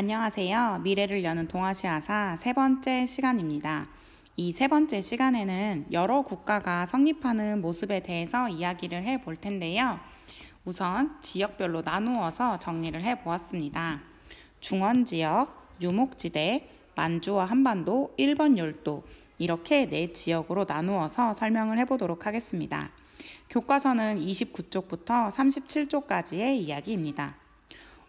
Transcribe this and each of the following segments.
안녕하세요. 미래를 여는 동아시아사 세 번째 시간입니다. 이 세 번째 시간에는 여러 국가가 성립하는 모습에 대해서 이야기를 해볼 텐데요. 우선 지역별로 나누어서 정리를 해 보았습니다. 중원 지역, 유목지대, 만주와 한반도, 일본 열도 이렇게 네 지역으로 나누어서 설명을 해 보도록 하겠습니다. 교과서는 29쪽부터 37쪽까지의 이야기입니다.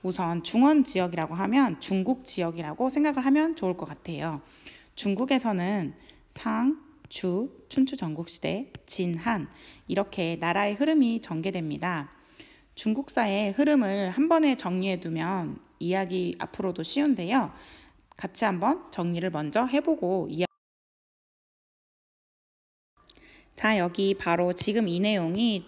우선 중원 지역이라고 하면 중국 지역이라고 생각을 하면 좋을 것 같아요. 중국에서는 상, 주, 춘추 전국시대, 진한 이렇게 나라의 흐름이 전개됩니다. 중국사의 흐름을 한 번에 정리해 두면 이야기 앞으로도 쉬운데요. 같이 한번 정리를 먼저 해보고 이야기 자 여기 바로 지금 이 내용이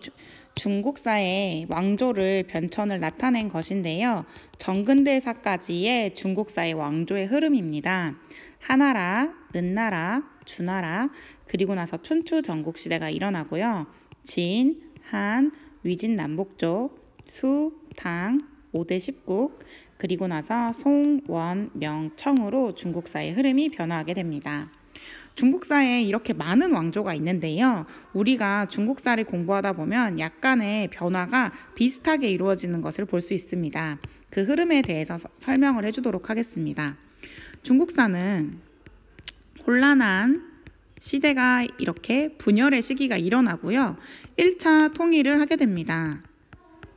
중국사의 왕조를 변천을 나타낸 것인데요. 정근대사까지의 중국사의 왕조의 흐름입니다. 하나라, 은나라, 주나라, 그리고 나서 춘추 전국 시대가 일어나고요. 진, 한, 위진 남북조, 수, 당, 5대 10국, 그리고 나서 송, 원, 명, 청으로 중국사의 흐름이 변화하게 됩니다. 중국사에 이렇게 많은 왕조가 있는데요. 우리가 중국사를 공부하다 보면 약간의 변화가 비슷하게 이루어지는 것을 볼 수 있습니다. 그 흐름에 대해서 설명을 해주도록 하겠습니다. 중국사는 혼란한 시대가 이렇게 분열의 시기가 일어나고요. 1차 통일을 하게 됩니다.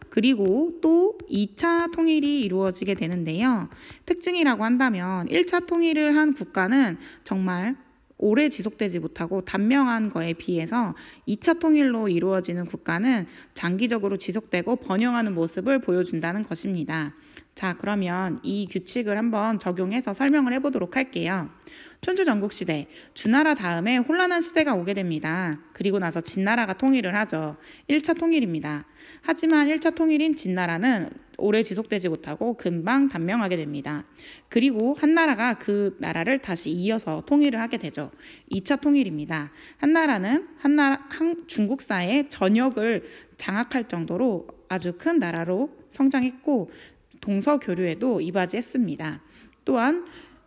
그리고 또 2차 통일이 이루어지게 되는데요. 특징이라고 한다면 1차 통일을 한 국가는 정말 오래 지속되지 못하고 단명한 거에 비해서 2차 통일로 이루어지는 국가는 장기적으로 지속되고 번영하는 모습을 보여준다는 것입니다. 자, 그러면 이 규칙을 한번 적용해서 설명을 해보도록 할게요. 춘추 전국 시대, 주나라 다음에 혼란한 시대가 오게 됩니다. 그리고 나서 진나라가 통일을 하죠. 1차 통일입니다. 하지만 1차 통일인 진나라는 오래 지속되지 못하고 금방 단명하게 됩니다. 그리고 한나라가 그 나라를 다시 이어서 통일을 하게 되죠. 2차 통일입니다. 한나라는 한나라, 한, 중국사의 전역을 장악할 정도로 아주 큰 나라로 성장했고 동서 교류에도 이바지했습니다. 또한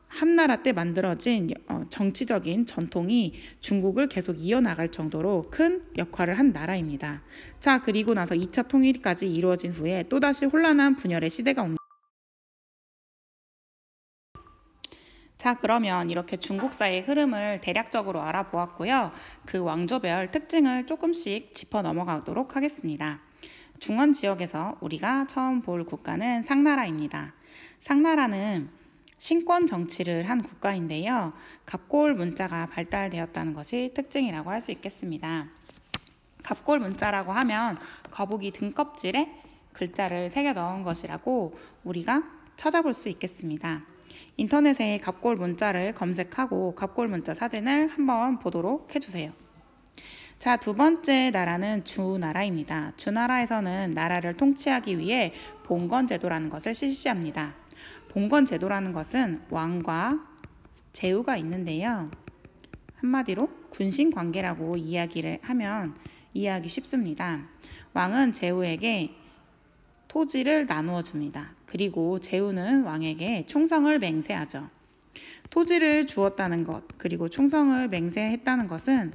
한나라 때 만들어진 어, 정치적인 전통이 중국을 계속 이어나갈 정도로 큰 역할을 한 나라입니다. 자, 그리고 나서 2차 통일까지 이루어진 후에 또다시 혼란한 분열의 시대가 옵니다. 자, 그러면 이렇게 중국사의 흐름을 대략적으로 알아보았고요. 그 왕조별 특징을 조금씩 짚어 넘어가도록 하겠습니다. 중원 지역에서 우리가 처음 볼 국가는 상나라입니다. 상나라는 신권 정치를 한 국가인데요. 갑골 문자가 발달되었다는 것이 특징이라고 할 수 있겠습니다. 갑골 문자라고 하면 거북이 등껍질에 글자를 새겨 넣은 것이라고 우리가 찾아볼 수 있겠습니다. 인터넷에 갑골 문자를 검색하고 갑골 문자 사진을 한번 보도록 해주세요. 자, 두 번째 나라는 주나라입니다. 주나라에서는 나라를 통치하기 위해 봉건제도라는 것을 실시합니다. 봉건제도라는 것은 왕과 제후가 있는데요. 한마디로 군신 관계라고 이야기를 하면 이해하기 쉽습니다. 왕은 제후에게 토지를 나누어 줍니다. 그리고 제후는 왕에게 충성을 맹세하죠. 토지를 주었다는 것, 그리고 충성을 맹세했다는 것은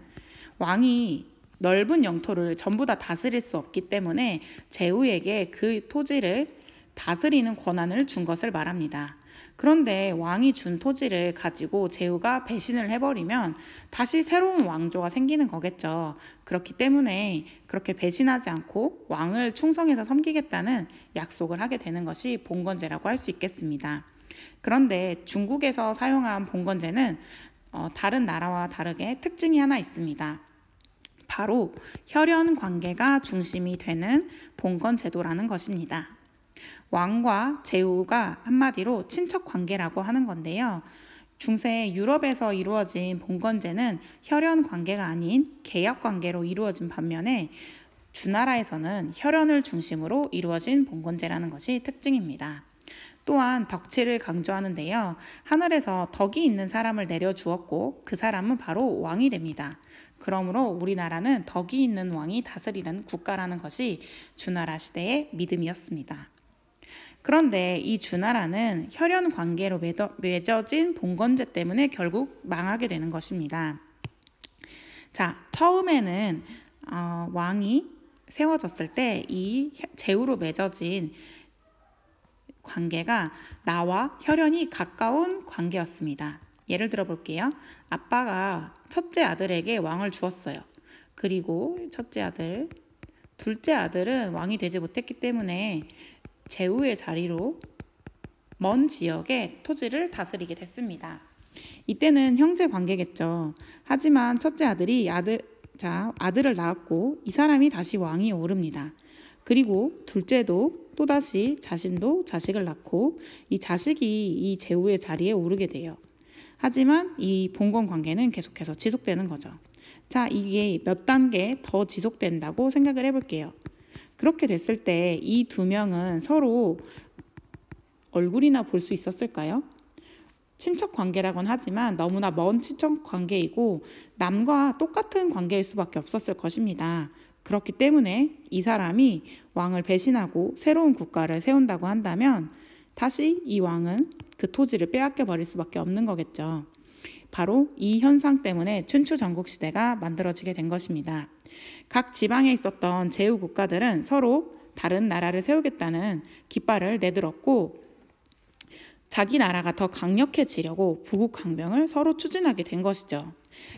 왕이 넓은 영토를 전부 다 다스릴 수 없기 때문에 제후에게 그 토지를 다스리는 권한을 준 것을 말합니다. 그런데 왕이 준 토지를 가지고 제후가 배신을 해버리면 다시 새로운 왕조가 생기는 거겠죠. 그렇기 때문에 그렇게 배신하지 않고 왕을 충성해서 섬기겠다는 약속을 하게 되는 것이 봉건제라고 할 수 있겠습니다. 그런데 중국에서 사용한 봉건제는 어, 다른 나라와 다르게 특징이 하나 있습니다. 바로 혈연 관계가 중심이 되는 봉건 제도라는 것입니다. 왕과 제후가 한마디로 친척 관계라고 하는 건데요. 중세 유럽에서 이루어진 봉건제는 혈연 관계가 아닌 계약 관계로 이루어진 반면에 주나라에서는 혈연을 중심으로 이루어진 봉건제라는 것이 특징입니다. 또한 덕치를 강조하는데요. 하늘에서 덕이 있는 사람을 내려주었고 그 사람은 바로 왕이 됩니다. 그러므로 우리나라는 덕이 있는 왕이 다스리는 국가라는 것이 주나라 시대의 믿음이었습니다. 그런데 이 주나라는 혈연 관계로 맺어진 봉건제 때문에 결국 망하게 되는 것입니다. 자, 처음에는 어, 왕이 세워졌을 때 이 제후로 맺어진 관계가 나와 혈연이 가까운 관계였습니다. 예를 들어 볼게요. 아빠가 첫째 아들에게 왕을 주었어요. 그리고 첫째 아들, 둘째 아들은 왕이 되지 못했기 때문에 제후의 자리로 먼 지역의 토지를 다스리게 됐습니다. 이때는 형제 관계겠죠. 하지만 첫째 아들이 아들, 자, 아들을 낳았고 이 사람이 다시 왕이 오릅니다. 그리고 둘째도 또다시 자신도 자식을 낳고 이 자식이 이 제후의 자리에 오르게 돼요. 하지만 이 봉건 관계는 계속해서 지속되는 거죠. 자, 이게 몇 단계 더 지속된다고 생각을 해볼게요. 그렇게 됐을 때 이 두 명은 서로 얼굴이나 볼 수 있었을까요? 친척 관계라곤 하지만 너무나 먼 친척 관계이고 남과 똑같은 관계일 수밖에 없었을 것입니다. 그렇기 때문에 이 사람이 왕을 배신하고 새로운 국가를 세운다고 한다면 다시 이 왕은 그 토지를 빼앗겨 버릴 수밖에 없는 거겠죠. 바로 이 현상 때문에 춘추 전국 시대가 만들어지게 된 것입니다. 각 지방에 있었던 제후 국가들은 서로 다른 나라를 세우겠다는 깃발을 내들었고 자기 나라가 더 강력해지려고 부국 강병을 서로 추진하게 된 것이죠.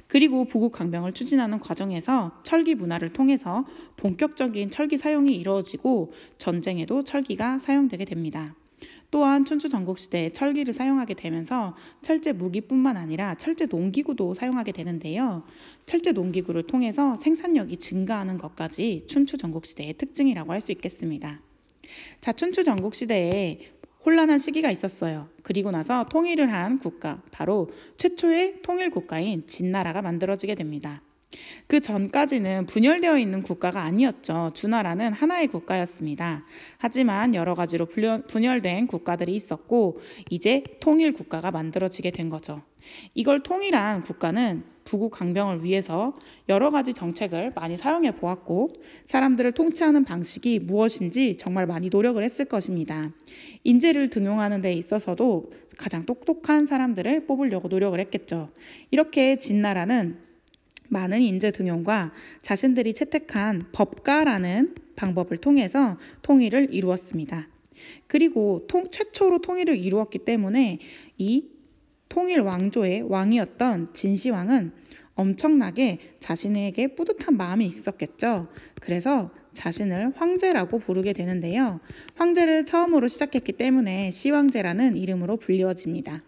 그리고 부국 강병을 추진하는 과정에서 철기 문화를 통해서 본격적인 철기 사용이 이루어지고 전쟁에도 철기가 사용되게 됩니다. 또한 춘추 전국시대에 철기를 사용하게 되면서 철제 무기뿐만 아니라 철제 농기구도 사용하게 되는데요. 철제 농기구를 통해서 생산력이 증가하는 것까지 춘추 전국시대의 특징이라고 할 수 있겠습니다. 자, 춘추 전국시대에 혼란한 시기가 있었어요. 그리고 나서 통일을 한 국가, 바로 최초의 통일 국가인 진나라가 만들어지게 됩니다. 그 전까지는 분열되어 있는 국가가 아니었죠. 주나라는 하나의 국가였습니다. 하지만 여러 가지로 분열된 국가들이 있었고, 이제 통일 국가가 만들어지게 된 거죠. 이걸 통일한 국가는 부국 강병을 위해서 여러 가지 정책을 많이 사용해 보았고 사람들을 통치하는 방식이 무엇인지 정말 많이 노력을 했을 것입니다. 인재를 등용하는 데 있어서도 가장 똑똑한 사람들을 뽑으려고 노력을 했겠죠. 이렇게 진나라는 많은 인재 등용과 자신들이 채택한 법가라는 방법을 통해서 통일을 이루었습니다. 그리고 통, 최초로 통일을 이루었기 때문에 이 통일 왕조의 왕이었던 진시황은 엄청나게 자신에게 뿌듯한 마음이 있었겠죠. 그래서 자신을 황제라고 부르게 되는데요. 황제를 처음으로 시작했기 때문에 시황제라는 이름으로 불리워집니다.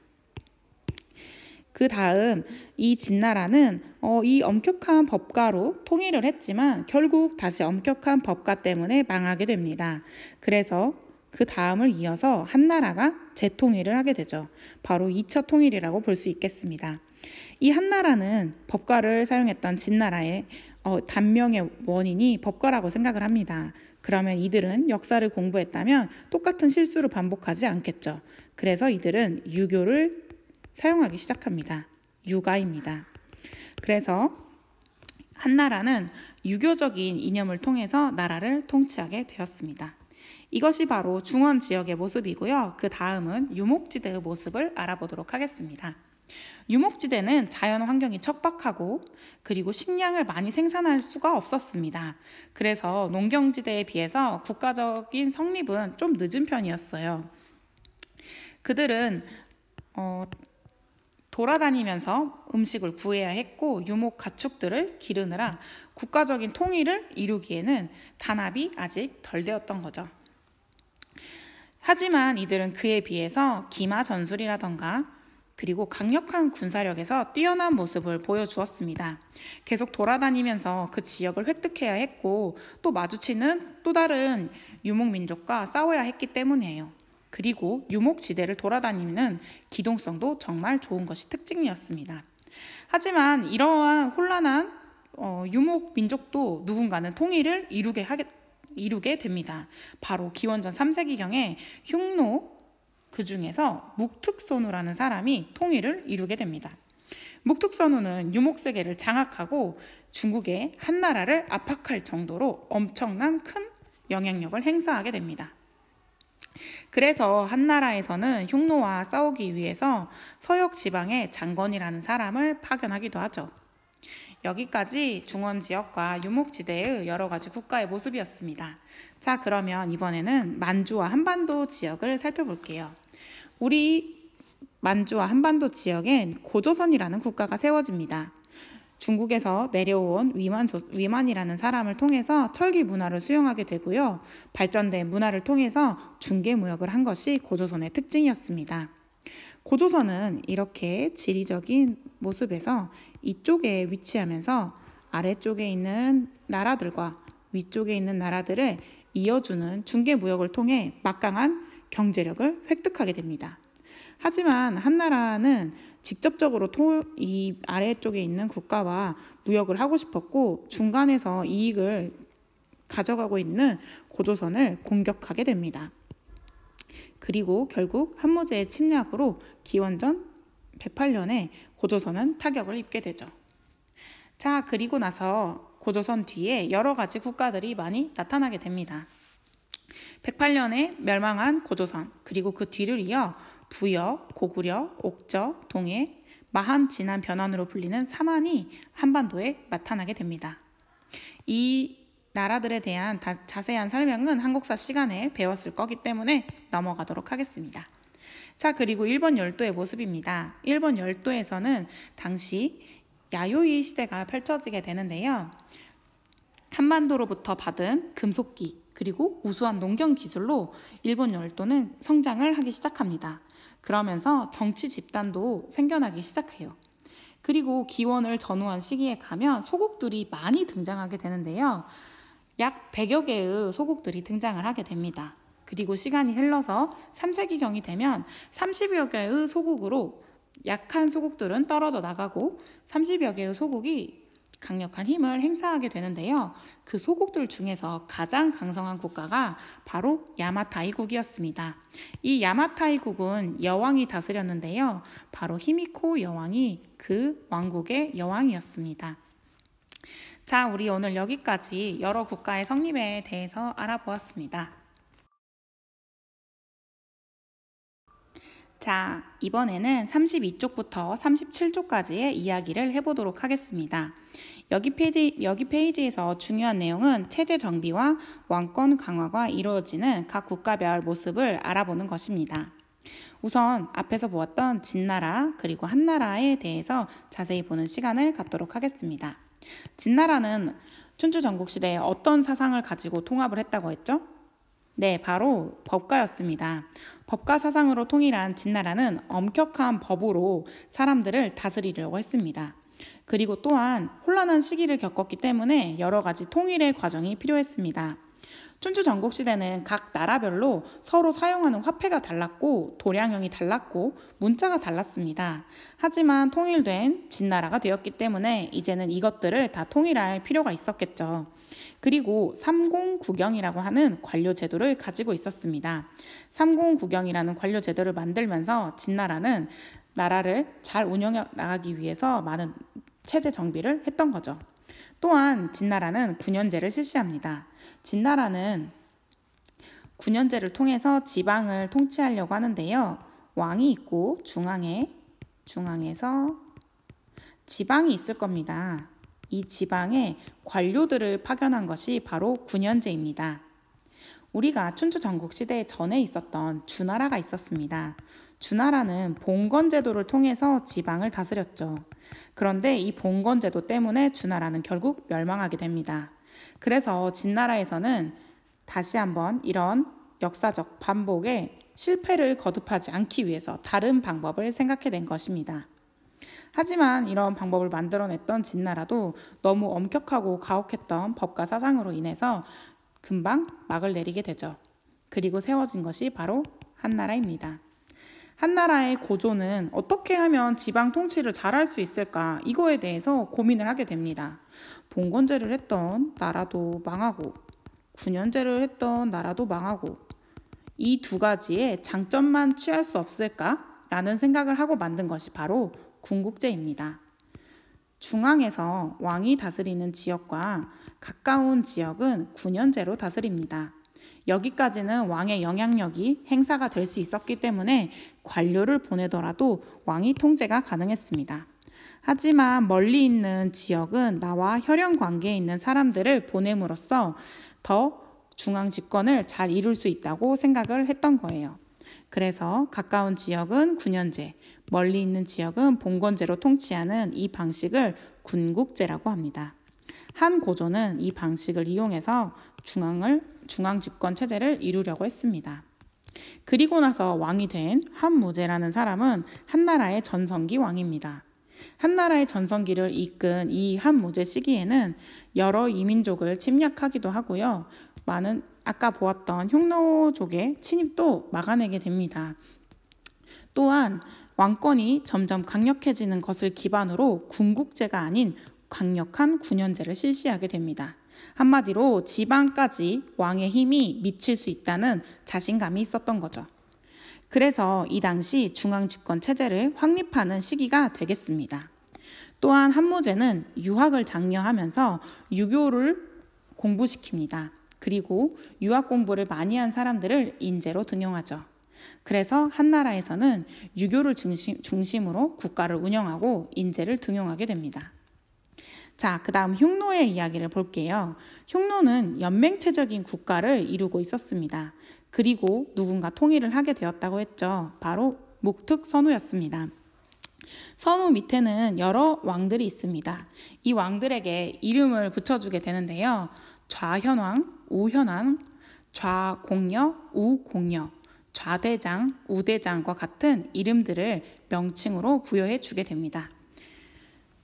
그 다음 이 진나라는 어, 이 엄격한 법가로 통일을 했지만 결국 다시 엄격한 법가 때문에 망하게 됩니다. 그래서 그 다음을 이어서 한나라가 재통일을 하게 되죠. 바로 2차 통일이라고 볼 수 있겠습니다. 이 한나라는 법가를 사용했던 진나라의 어, 단명의 원인이 법가라고 생각을 합니다. 그러면 이들은 역사를 공부했다면 똑같은 실수를 반복하지 않겠죠. 그래서 이들은 유교를 사용하기 시작합니다. 육아입니다. 그래서 한나라는 유교적인 이념을 통해서 나라를 통치하게 되었습니다. 이것이 바로 중원 지역의 모습이고요. 그 다음은 유목지대의 모습을 알아보도록 하겠습니다. 유목지대는 자연 환경이 척박하고 그리고 식량을 많이 생산할 수가 없었습니다. 그래서 농경지대에 비해서 국가적인 성립은 좀 늦은 편이었어요. 그들은 어, 돌아다니면서 음식을 구해야 했고 유목 가축들을 기르느라 국가적인 통일을 이루기에는 단합이 아직 덜 되었던 거죠. 하지만 이들은 그에 비해서 기마 전술이라던가 그리고 강력한 군사력에서 뛰어난 모습을 보여주었습니다. 계속 돌아다니면서 그 지역을 획득해야 했고 또 마주치는 또 다른 유목민족과 싸워야 했기 때문이에요. 그리고 유목지대를 돌아다니는 기동성도 정말 좋은 것이 특징이었습니다. 하지만 이러한 혼란한 어, 유목 민족도 누군가는 통일을 이루게 하게 이루게 됩니다. 바로 기원전 3세기경에 흉노 그 중에서 묵특선우라는 사람이 통일을 이루게 됩니다. 묵특선우는 유목 세계를 장악하고 중국의 한 나라를 압박할 정도로 엄청난 큰 영향력을 행사하게 됩니다. 그래서 한나라에서는 흉노와 싸우기 위해서 서역 지방에 장건이라는 사람을 파견하기도 하죠. 여기까지 중원 지역과 유목지대의 여러 가지 국가의 모습이었습니다. 자, 그러면 이번에는 만주와 한반도 지역을 살펴볼게요. 우리 만주와 한반도 지역엔 고조선이라는 국가가 세워집니다. 중국에서 내려온 위만 조, 위만이라는 사람을 통해서 철기 문화를 수용하게 되고요. 발전된 문화를 통해서 중개 무역을 한 것이 고조선의 특징이었습니다. 고조선은 이렇게 지리적인 모습에서 이쪽에 위치하면서 아래쪽에 있는 나라들과 위쪽에 있는 나라들을 이어주는 중개 무역을 통해 막강한 경제력을 획득하게 됩니다. 하지만 한나라는 직접적으로 토, 이 아래쪽에 있는 국가와 무역을 하고 싶었고 중간에서 이익을 가져가고 있는 고조선을 공격하게 됩니다. 그리고 결국 한무제의 침략으로 기원전 108년에 고조선은 타격을 입게 되죠. 자, 그리고 나서 고조선 뒤에 여러 가지 국가들이 많이 나타나게 됩니다. 108년에 멸망한 고조선, 그리고 그 뒤를 이어 부여, 고구려, 옥저, 동해, 마한 진한 변환으로 불리는 사만이 한반도에 나타나게 됩니다. 이 나라들에 대한 자세한 설명은 한국사 시간에 배웠을 거기 때문에 넘어가도록 하겠습니다. 자, 그리고 일본 열도의 모습입니다. 일본 열도에서는 당시 야요이 시대가 펼쳐지게 되는데요. 한반도로부터 받은 금속기 그리고 우수한 농경 기술로 일본 열도는 성장을 하기 시작합니다. 그러면서 정치 집단도 생겨나기 시작해요. 그리고 기원을 전후한 시기에 가면 소국들이 많이 등장하게 되는데요. 약 100여 개의 소국들이 등장을 하게 됩니다. 그리고 시간이 흘러서 3세기경이 되면 30여 개의 소국으로 약한 소국들은 떨어져 나가고 30여 개의 소국이 강력한 힘을 행사하게 되는데요. 그 소국들 중에서 가장 강성한 국가가 바로 야마타이국이었습니다. 이 야마타이국은 여왕이 다스렸는데요. 바로 히미코 여왕이 그 왕국의 여왕이었습니다. 자, 우리 오늘 여기까지 여러 국가의 성립에 대해서 알아보았습니다. 자, 이번에는 32쪽부터 37쪽까지의 이야기를 해보도록 하겠습니다. 여기, 페이지, 여기 페이지에서 중요한 내용은 체제 정비와 왕권 강화가 이루어지는 각 국가별 모습을 알아보는 것입니다. 우선 앞에서 보았던 진나라 그리고 한나라에 대해서 자세히 보는 시간을 갖도록 하겠습니다. 진나라는 춘추 전국시대에 어떤 사상을 가지고 통합을 했다고 했죠? 네, 바로 법가였습니다. 법가 사상으로 통일한 진나라는 엄격한 법으로 사람들을 다스리려고 했습니다. 그리고 또한 혼란한 시기를 겪었기 때문에 여러 가지 통일의 과정이 필요했습니다. 춘추 전국 시대는 각 나라별로 서로 사용하는 화폐가 달랐고 도량형이 달랐고 문자가 달랐습니다. 하지만 통일된 진나라가 되었기 때문에 이제는 이것들을 다 통일할 필요가 있었겠죠. 그리고 삼공구경이라고 하는 관료 제도를 가지고 있었습니다. 삼공구경이라는 관료 제도를 만들면서 진나라는 나라를 잘 운영해 나가기 위해서 많은 체제 정비를 했던 거죠. 또한 진나라는 군현제를 실시합니다. 진나라는 군현제를 통해서 지방을 통치하려고 하는데요. 왕이 있고 중앙에 중앙에서 지방이 있을 겁니다. 이 지방에 관료들을 파견한 것이 바로 군현제입니다. 우리가 춘추 전국 시대 전에 있었던 주나라가 있었습니다. 주나라는 봉건제도를 통해서 지방을 다스렸죠. 그런데 이 봉건제도 때문에 주나라는 결국 멸망하게 됩니다. 그래서 진나라에서는 다시 한번 이런 역사적 반복에 실패를 거듭하지 않기 위해서 다른 방법을 생각해 낸 것입니다. 하지만 이런 방법을 만들어냈던 진나라도 너무 엄격하고 가혹했던 법과 사상으로 인해서 금방 막을 내리게 되죠. 그리고 세워진 것이 바로 한나라입니다. 한나라의 고조는 어떻게 하면 지방 통치를 잘할 수 있을까 이거에 대해서 고민을 하게 됩니다. 봉건제를 했던 나라도 망하고 군현제를 했던 나라도 망하고 이 두 가지의 장점만 취할 수 없을까? 라는 생각을 하고 만든 것이 바로 궁극제입니다 중앙에서 왕이 다스리는 지역과 가까운 지역은 군현제로 다스립니다. 여기까지는 왕의 영향력이 행사가 될 수 있었기 때문에 관료를 보내더라도 왕이 통제가 가능했습니다. 하지만 멀리 있는 지역은 나와 혈연 관계에 있는 사람들을 보냄으로써 더 중앙 집권을 잘 이룰 수 있다고 생각을 했던 거예요. 그래서 가까운 지역은 군현제, 멀리 있는 지역은 봉건제로 통치하는 이 방식을 군국제라고 합니다. 한 고조는 이 방식을 이용해서 중앙을 중앙 집권 체제를 이루려고 했습니다. 그리고 나서 왕이 된 한무제라는 사람은 한나라의 전성기 왕입니다. 한나라의 전성기를 이끈 이 한무제 시기에는 여러 이민족을 침략하기도 하고요. 많은 아까 보았던 흉노족의 침입도 막아내게 됩니다. 또한 왕권이 점점 강력해지는 것을 기반으로 군국제가 아닌 강력한 군현제를 실시하게 됩니다. 한마디로 지방까지 왕의 힘이 미칠 수 있다는 자신감이 있었던 거죠. 그래서 이 당시 중앙 집권 체제를 확립하는 시기가 되겠습니다. 또한 한무제는 유학을 장려하면서 유교를 공부시킵니다. 그리고 유학 공부를 많이 한 사람들을 인재로 등용하죠. 그래서 한나라에서는 유교를 중심, 으로 국가를 운영하고 인재를 등용하게 됩니다. 자, 그 다음 흉노의 이야기를 볼게요. 흉노는 연맹체적인 국가를 이루고 있었습니다. 그리고 누군가 통일을 하게 되었다고 했죠. 바로 묵특선우였습니다. 선우 밑에는 여러 왕들이 있습니다. 이 왕들에게 이름을 붙여주게 되는데요. 좌현왕, 우현왕, 좌공여, 우공여, 좌대장, 우대장과 같은 이름들을 명칭으로 부여해 주게 됩니다.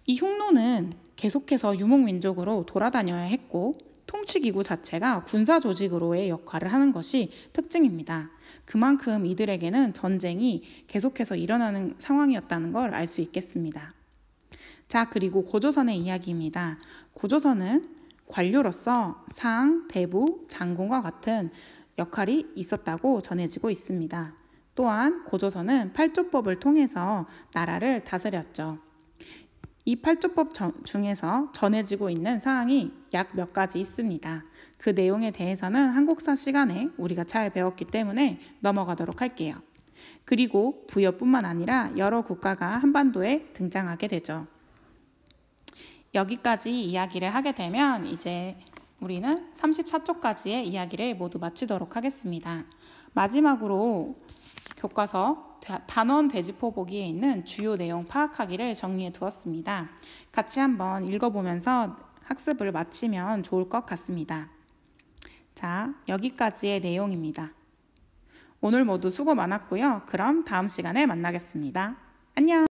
이 흉노는 계속해서 유목민족으로 돌아다녀야 했고 통치기구 자체가 군사조직으로의 역할을 하는 것이 특징입니다. 그만큼 이들에게는 전쟁이 계속해서 일어나는 상황이었다는 걸 알 수 있겠습니다. 자, 그리고 고조선의 이야기입니다. 고조선은 관료로서 상, 대부, 장군과 같은 역할이 있었다고 전해지고 있습니다. 또한 고조선은 팔조법을 통해서 나라를 다스렸죠. 이 팔조법 중에서 전해지고 있는 사항이 약 몇 가지 있습니다. 그 내용에 대해서는 한국사 시간에 우리가 잘 배웠기 때문에 넘어가도록 할게요. 그리고 부여뿐만 아니라 여러 국가가 한반도에 등장하게 되죠. 여기까지 이야기를 하게 되면 이제 우리는 34쪽까지의 이야기를 모두 마치도록 하겠습니다. 마지막으로 교과서 단원 돼지포 보기에 있는 주요 내용 파악하기를 정리해 두었습니다. 같이 한번 읽어보면서 학습을 마치면 좋을 것 같습니다. 자, 여기까지의 내용입니다. 오늘 모두 수고 많았고요. 그럼 다음 시간에 만나겠습니다. 안녕!